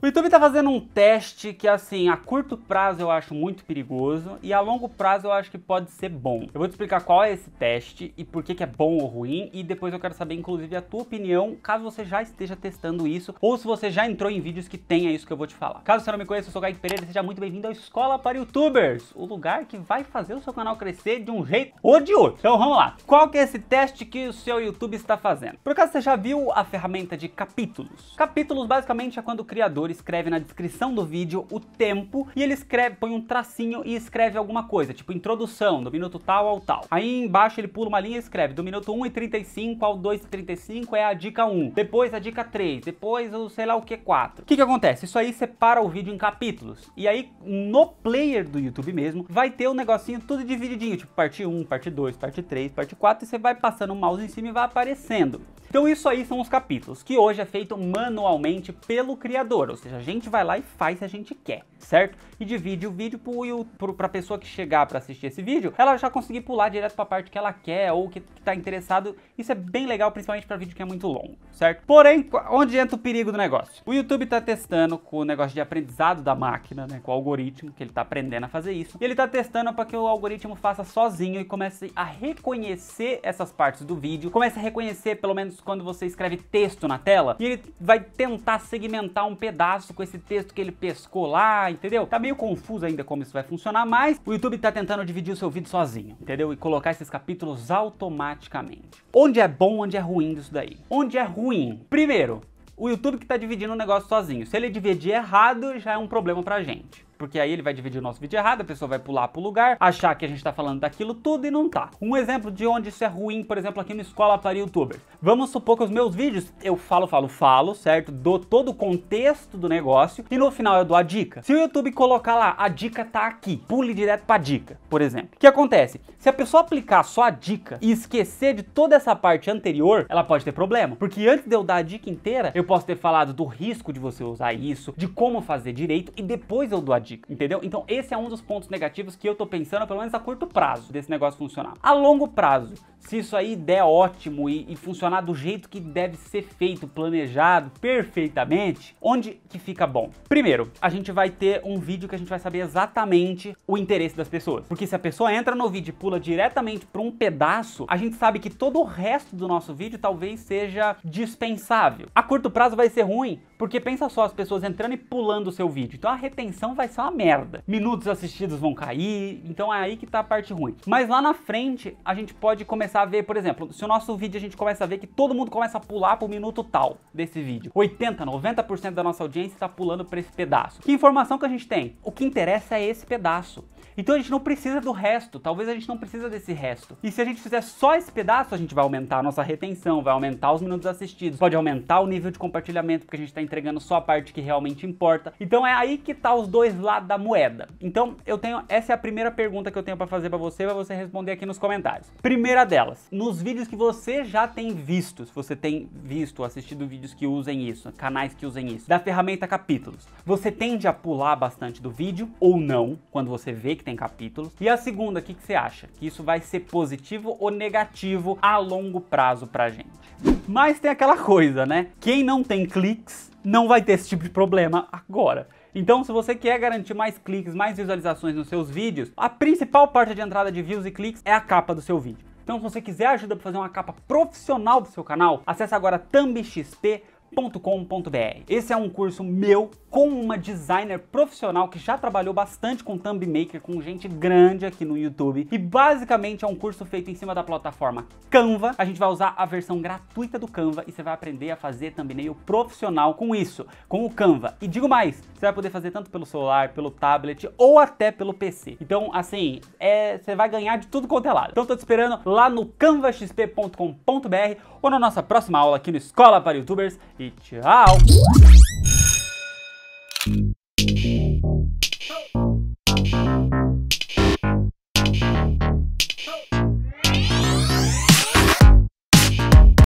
O YouTube tá fazendo um teste que, assim, a curto prazo eu acho muito perigoso e a longo prazo eu acho que pode ser bom. Eu vou te explicar qual é esse teste e por que, que é bom ou ruim e depois eu quero saber, inclusive, a tua opinião, caso você já esteja testando isso ou se você já entrou em vídeos que tenha isso que eu vou te falar. Caso você não me conheça, eu sou o Kaique Pereira e seja muito bem-vindo à Escola para Youtubers, o lugar que vai fazer o seu canal crescer de um jeito ou de outro. Então vamos lá. Qual que é esse teste que o seu YouTube está fazendo? Por acaso você já viu a ferramenta de capítulos? Capítulos, basicamente, é quando o criador criador escreve na descrição do vídeo o tempo e ele escreve, põe um tracinho e escreve alguma coisa, tipo introdução, do minuto tal ao tal. Aí embaixo ele pula uma linha e escreve do minuto 1 e 35 ao 2 e 35 é a dica 1, depois a dica 3, depois o sei lá o que 4. O que que acontece? Isso aí separa o vídeo em capítulos. E aí no player do YouTube mesmo vai ter o um negocinho tudo divididinho, tipo parte 1, parte 2, parte 3, parte 4 e você vai passando o mouse em cima e vai aparecendo. Então isso aí são os capítulos, que hoje é feito manualmente pelo criador, ou seja, a gente vai lá e faz se a gente quer, certo? E divide o vídeo para a pessoa que chegar para assistir esse vídeo, ela já conseguir pular direto para a parte que ela quer ou que está interessado. Isso é bem legal, principalmente para vídeo que é muito longo, certo? Porém, onde entra o perigo do negócio? O YouTube está testando com o negócio de aprendizado da máquina, né, com o algoritmo, que ele está aprendendo a fazer isso. E ele está testando para que o algoritmo faça sozinho e comece a reconhecer essas partes do vídeo, comece a reconhecer pelo menos quando você escreve texto na tela, e ele vai tentar segmentar um pedaço com esse texto que ele pescou lá, entendeu? Tá meio confuso ainda como isso vai funcionar, mas o YouTube tá tentando dividir o seu vídeo sozinho, entendeu? E colocar esses capítulos automaticamente. Onde é bom, onde é ruim disso daí? Onde é ruim? Primeiro, o YouTube que tá dividindo o negócio sozinho. Se ele dividir errado, já é um problema pra gente porque aí ele vai dividir o nosso vídeo errado, a pessoa vai pular pro lugar, achar que a gente tá falando daquilo tudo e não tá. Um exemplo de onde isso é ruim, por exemplo, aqui no Escola para Youtubers. Vamos supor que os meus vídeos, eu falo, falo, falo, certo? Dou todo o contexto do negócio e no final eu dou a dica. Se o YouTube colocar lá, a dica tá aqui, pule direto pra dica, por exemplo. O que acontece? Se a pessoa aplicar só a dica e esquecer de toda essa parte anterior, ela pode ter problema. Porque antes de eu dar a dica inteira, eu posso ter falado do risco de você usar isso, de como fazer direito e depois eu dou a dica dica, entendeu? Então esse é um dos pontos negativos que eu tô pensando, pelo menos a curto prazo, desse negócio funcionar. A longo prazo, se isso aí der ótimo e, e, funcionar do jeito que deve ser feito, planejado perfeitamente, onde que fica bom? Primeiro, a gente vai ter um vídeo que a gente vai saber exatamente o interesse das pessoas. Porque se a pessoa entra no vídeo e pula diretamente para um pedaço, a gente sabe que todo o resto do nosso vídeo talvez seja dispensável. A curto prazo vai ser ruim, porque pensa só as pessoas entrando e pulando o seu vídeo. Então a retenção vai ser uma merda. Minutos assistidos vão cair, então é aí que tá a parte ruim. Mas lá na frente, a gente pode começar começar a ver, por exemplo, se o nosso vídeo a gente começa a ver que todo mundo começa a pular pro minuto tal desse vídeo. 80, 90% da nossa audiência está pulando para esse pedaço. Que informação que a gente tem? O que interessa é esse pedaço. Então a gente não precisa do resto, talvez a gente não precisa desse resto. E se a gente fizer só esse pedaço, a gente vai aumentar a nossa retenção, vai aumentar os minutos assistidos, pode aumentar o nível de compartilhamento, porque a gente está entregando só a parte que realmente importa. Então é aí que tá os dois lados da moeda. Então eu tenho, essa é a primeira pergunta que eu tenho para fazer para você, para você responder aqui nos comentários. Primeira delas, nos vídeos que você já tem visto, se você tem visto, assistido vídeos que usem isso, canais que usem isso, da ferramenta capítulos, você tende a pular bastante do vídeo ou não, quando você vê que tá tem capítulos. E a segunda, o que, que você acha? Que isso vai ser positivo ou negativo a longo prazo pra gente? Mas tem aquela coisa, né? Quem não tem cliques não vai ter esse tipo de problema agora. Então, se você quer garantir mais cliques, mais visualizações nos seus vídeos, a principal parte de entrada de views e cliques é a capa do seu vídeo. Então, se você quiser ajuda para fazer uma capa profissional do seu canal, acesse agora thumbxp.com www.thumb.com.br. Esse é um curso meu com uma designer profissional que já trabalhou bastante com Thumb Maker, com gente grande aqui no YouTube. E basicamente é um curso feito em cima da plataforma Canva. A gente vai usar a versão gratuita do Canva e você vai aprender a fazer thumbnail profissional com isso, com o Canva. E digo mais, você vai poder fazer tanto pelo celular, pelo tablet ou até pelo PC. Então, assim, é, você vai ganhar de tudo quanto é lado. Então, tô te esperando lá no canvaxp.com.br ou na nossa próxima aula aqui no Escola para Youtubers e tchau!